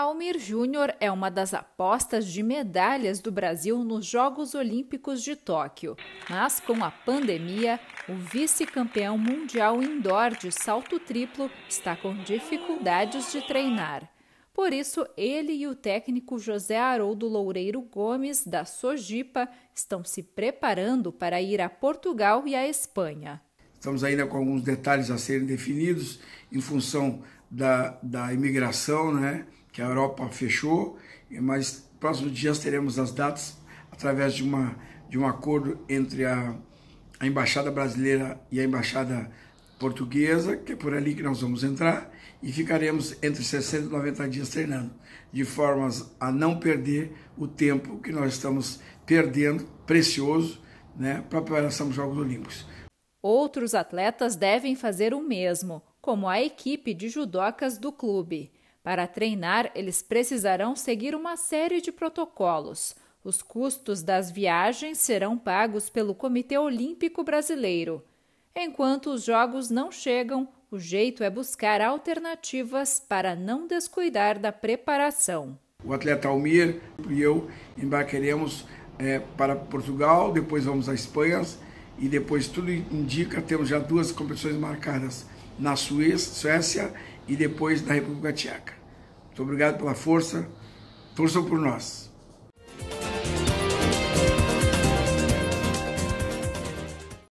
Almir Júnior é uma das apostas de medalhas do Brasil nos Jogos Olímpicos de Tóquio, mas com a pandemia, o vice-campeão mundial indoor de salto triplo está com dificuldades de treinar. Por isso, ele e o técnico José Haroldo Loureiro Gomes, da Sojipa, estão se preparando para ir a Portugal e à Espanha. Estamos ainda com alguns detalhes a serem definidos em função da, da imigração, né? que a Europa fechou, mas próximos dias teremos as datas através de, uma, de um acordo entre a, a Embaixada Brasileira e a Embaixada Portuguesa, que é por ali que nós vamos entrar, e ficaremos entre 60 e 90 dias treinando, de formas a não perder o tempo que nós estamos perdendo, precioso, né, para a preparação dos Jogos Olímpicos. Outros atletas devem fazer o mesmo, como a equipe de judocas do clube. Para treinar, eles precisarão seguir uma série de protocolos. Os custos das viagens serão pagos pelo Comitê Olímpico Brasileiro. Enquanto os jogos não chegam, o jeito é buscar alternativas para não descuidar da preparação. O atleta Almir e eu embarcaremos é, para Portugal, depois vamos à Espanha, e depois tudo indica, temos já duas competições marcadas na Suécia e depois na República Tcheca. Muito obrigado pela força, torçam por nós.